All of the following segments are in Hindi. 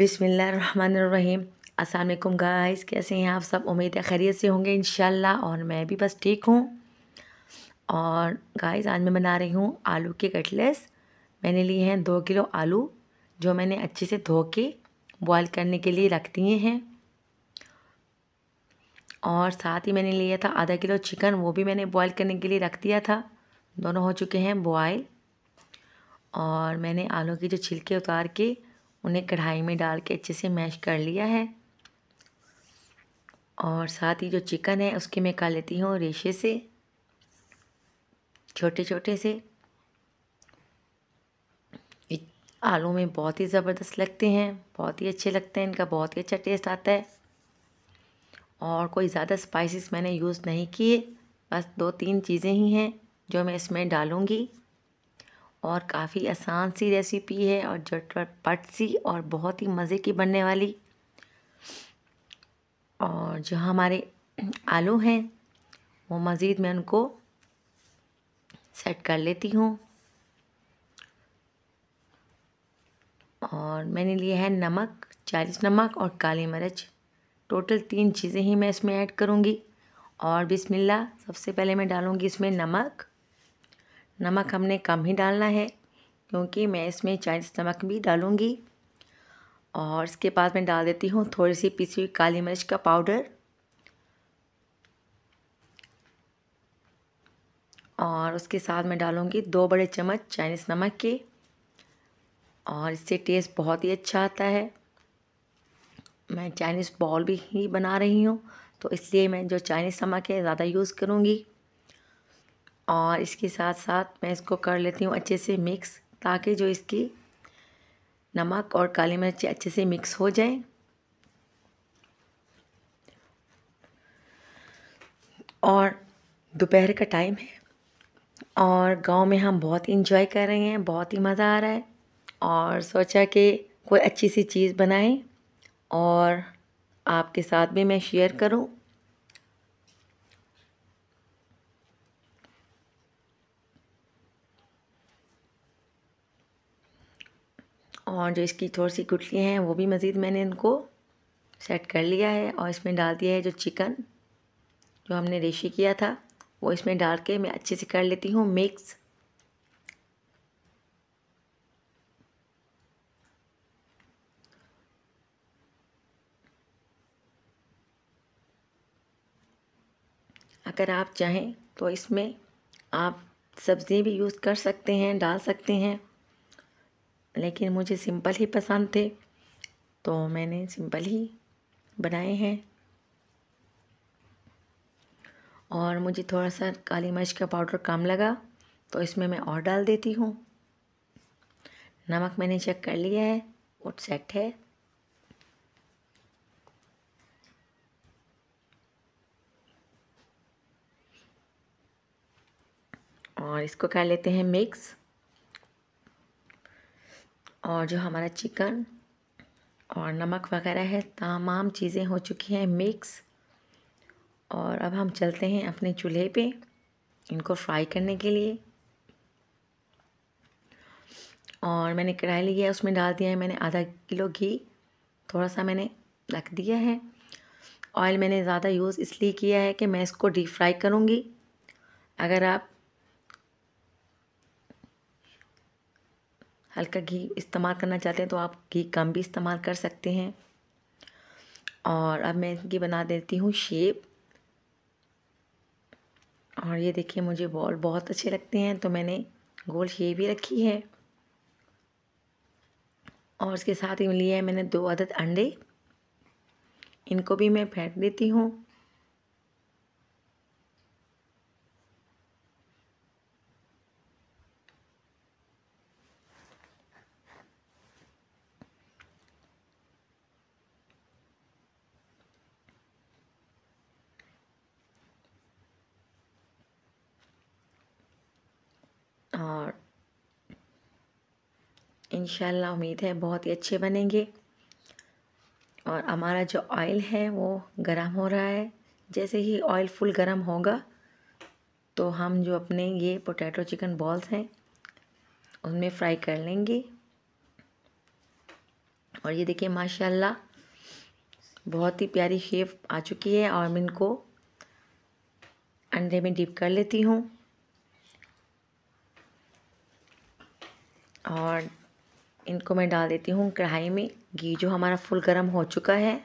बिसमीम असलकुम गाइस कैसे हैं आप सब उम्मीद है खैरियत से होंगे इन और मैं भी बस ठीक हूँ और गाइस आज मैं बना रही हूँ आलू के कटलेस मैंने लिए हैं दो किलो आलू जो मैंने अच्छे से धो के बॉयल करने के लिए रख दिए हैं और साथ ही मैंने लिया था आधा किलो चिकन वो भी मैंने बॉयल करने के लिए रख दिया था दोनों हो चुके हैं बॉयल और मैंने आलू के जो छिलके उतार के उन्हें कढ़ाई में डाल के अच्छे से मैश कर लिया है और साथ ही जो चिकन है उसके मैं कर लेती हूँ रेशे से छोटे छोटे से आलू में बहुत ही ज़बरदस्त लगते हैं बहुत ही अच्छे लगते हैं इनका बहुत ही अच्छा टेस्ट आता है और कोई ज़्यादा स्पाइसेस मैंने यूज़ नहीं किए बस दो तीन चीज़ें ही हैं जो मैं इसमें डालूँगी और काफ़ी आसान सी रेसिपी है और पट सी और बहुत ही मज़े की बनने वाली और जो हमारे आलू हैं वो मज़ीद मैं उनको सेट कर लेती हूँ और मैंने लिया है नमक चालीस नमक और काली मिर्च टोटल तीन चीज़ें ही मैं इसमें ऐड करूँगी और बिस्मिल्लाह सबसे पहले मैं डालूँगी इसमें नमक नमक हमने कम ही डालना है क्योंकि मैं इसमें चाइनीज़ नमक भी डालूँगी और इसके बाद मैं डाल देती हूँ थोड़ी सी पीसी हुई काली मिर्च का पाउडर और उसके साथ मैं डालूँगी दो बड़े चम्मच चाइनीज़ नमक के और इससे टेस्ट बहुत ही अच्छा आता है मैं चाइनीज़ बॉल भी ही बना रही हूँ तो इसलिए मैं जो चाइनीज़ नमक है ज़्यादा यूज़ करूँगी और इसके साथ साथ मैं इसको कर लेती हूँ अच्छे से मिक्स ताकि जो इसकी नमक और काली मिर्ची अच्छे से मिक्स हो जाए और दोपहर का टाइम है और गांव में हम बहुत इंजॉय कर रहे हैं बहुत ही मज़ा आ रहा है और सोचा कि कोई अच्छी सी चीज़ बनाएं और आपके साथ भी मैं शेयर करूं और जो इसकी थोड़ी सी गुटलियाँ हैं वो भी मज़ीद मैंने इनको सेट कर लिया है और इसमें डाल दिया है जो चिकन जो हमने रेशी किया था वो इसमें डाल के मैं अच्छे से कर लेती हूँ मिक्स अगर आप चाहें तो इसमें आप सब्ज़ी भी यूज़ कर सकते हैं डाल सकते हैं लेकिन मुझे सिंपल ही पसंद थे तो मैंने सिंपल ही बनाए हैं और मुझे थोड़ा सा काली मिर्च का पाउडर कम लगा तो इसमें मैं और डाल देती हूँ नमक मैंने चेक कर लिया है वो सेट है और इसको कर लेते हैं मिक्स और जो हमारा चिकन और नमक वगैरह है तमाम चीज़ें हो चुकी हैं मिक्स और अब हम चलते हैं अपने चूल्हे पे इनको फ्राई करने के लिए और मैंने कढ़ाई लिया है उसमें डाल दिया है मैंने आधा किलो घी थोड़ा सा मैंने रख दिया है ऑयल मैंने ज़्यादा यूज़ इसलिए किया है कि मैं इसको डीप फ्राई करूँगी अगर आप हल्का घी इस्तेमाल करना चाहते हैं तो आप घी कम भी इस्तेमाल कर सकते हैं और अब मैं इनकी बना देती हूँ शेप और ये देखिए मुझे बॉल बहुत अच्छे लगते हैं तो मैंने गोल शेप ही रखी है और इसके साथ ही लिए है मैंने दो अदद अंडे इनको भी मैं फेंट देती हूँ और इन उम्मीद है बहुत ही अच्छे बनेंगे और हमारा जो ऑयल है वो गर्म हो रहा है जैसे ही ऑयल फुल गरम होगा तो हम जो अपने ये पोटैटो चिकन बॉल्स हैं उनमें फ्राई कर लेंगे और ये देखिए माशाल्लाह बहुत ही प्यारी शेप आ चुकी है और मैं इनको अंडे में डिप कर लेती हूँ और इनको मैं डाल देती हूँ कढ़ाई में घी जो हमारा फुल गर्म हो चुका है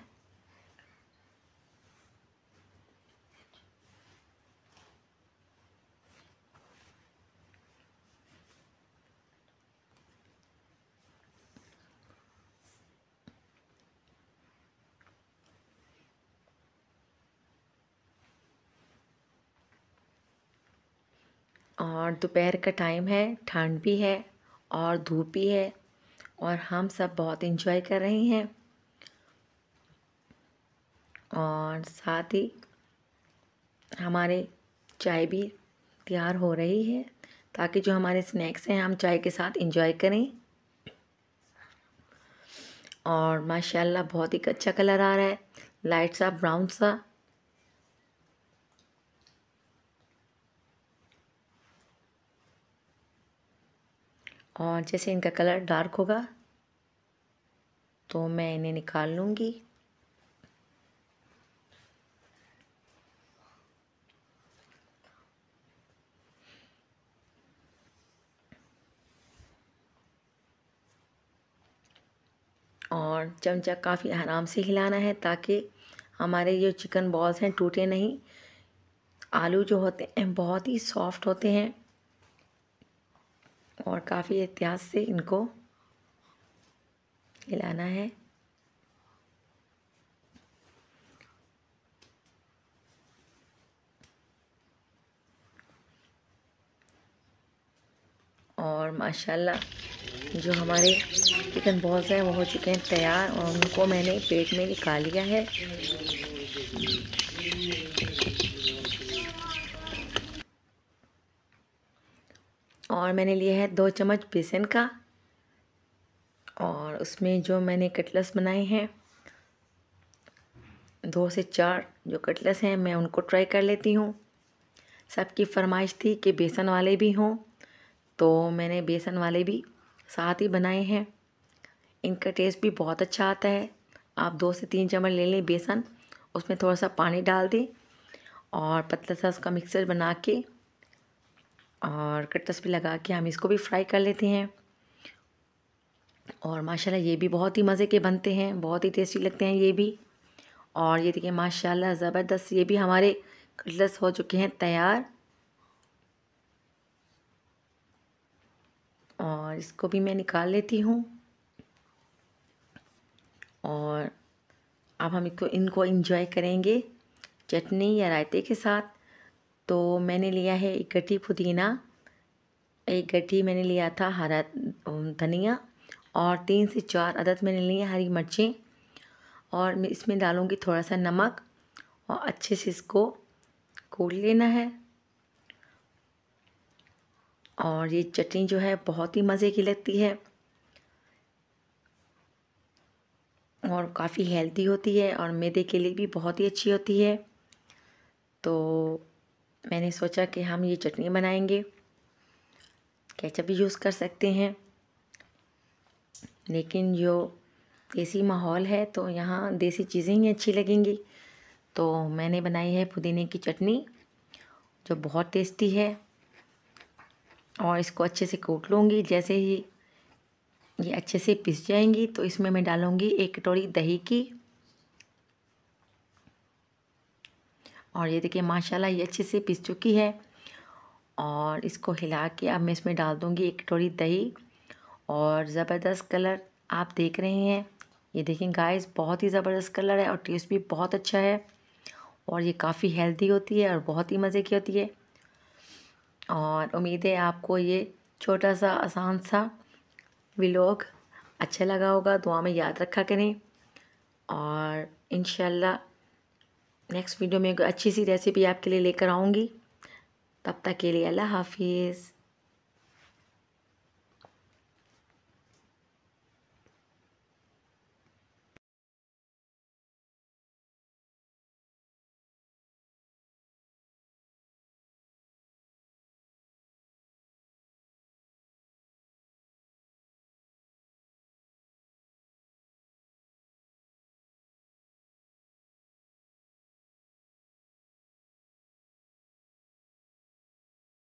और दोपहर का टाइम है ठंड भी है और धूप है और हम सब बहुत इन्जॉय कर रहे हैं और साथ ही हमारे चाय भी तैयार हो रही है ताकि जो हमारे स्नैक्स हैं हम चाय के साथ इंजॉय करें और माशाल्लाह बहुत ही अच्छा कलर आ रहा है लाइट सा ब्राउन सा और जैसे इनका कलर डार्क होगा तो मैं इन्हें निकाल लूँगी और चमचा काफ़ी आराम से हिलाना है ताकि हमारे जो चिकन बॉल्स हैं टूटे नहीं आलू जो होते हैं बहुत ही सॉफ्ट होते हैं और काफ़ी एहतियात से इनको हिलाना है और माशाल्लाह जो हमारे चिकन बॉल्स हैं वो हो चुके हैं तैयार और उनको मैंने पेट में निकाल लिया है और मैंने लिया है दो चम्मच बेसन का और उसमें जो मैंने कटलस बनाए हैं दो से चार जो कटलस हैं मैं उनको ट्राई कर लेती हूँ सबकी फरमाइश थी कि बेसन वाले भी हों तो मैंने बेसन वाले भी साथ ही बनाए हैं इनका टेस्ट भी बहुत अच्छा आता है आप दो से तीन चम्मच ले लें बेसन उसमें थोड़ा सा पानी डाल दें और पतला सा उसका मिक्सर बना के और कटस भी लगा के हम इसको भी फ्राई कर लेते हैं और माशाल्लाह ये भी बहुत ही मज़े के बनते हैं बहुत ही टेस्टी लगते हैं ये भी और ये देखिए माशाल्लाह ज़बरदस्त ये भी हमारे कटलस हो चुके हैं तैयार और इसको भी मैं निकाल लेती हूँ और अब हम इनको इनको इंजॉय करेंगे चटनी या रायते के साथ तो मैंने लिया है एक गट्ठी पुदीना एक गट्ठी मैंने लिया था हरा धनिया और तीन से चार अदद मैंने लिए हरी मिर्चें और मैं इसमें डालूँगी थोड़ा सा नमक और अच्छे से इसको कोल लेना है और ये चटनी जो है बहुत ही मज़े की लगती है और काफ़ी हेल्दी होती है और मैदे के लिए भी बहुत ही अच्छी होती है तो मैंने सोचा कि हम ये चटनी बनाएंगे कैचअप भी यूज़ कर सकते हैं लेकिन जो देसी माहौल है तो यहाँ देसी चीज़ें ही अच्छी लगेंगी तो मैंने बनाई है पुदीने की चटनी जो बहुत टेस्टी है और इसको अच्छे से कूट लूँगी जैसे ही ये अच्छे से पिस जाएंगी तो इसमें मैं डालूँगी एक कटोरी दही की और ये देखिए माशाल्लाह ये अच्छे से पिस चुकी है और इसको हिला के अब मैं इसमें डाल दूँगी एक कटोरी दही और ज़बरदस्त कलर आप देख रहे हैं ये देखें गाइस बहुत ही ज़बरदस्त कलर है और टेस्ट भी बहुत अच्छा है और ये काफ़ी हेल्दी होती है और बहुत ही मज़े की होती है और उम्मीद है आपको ये छोटा सा आसान सा व्लॉग अच्छा लगा होगा दुआ में याद रखा करें और इन नेक्स्ट वीडियो में एक अच्छी सी रेसिपी आपके लिए लेकर आऊँगी तब तक के लिए अल्लाह हाफिज़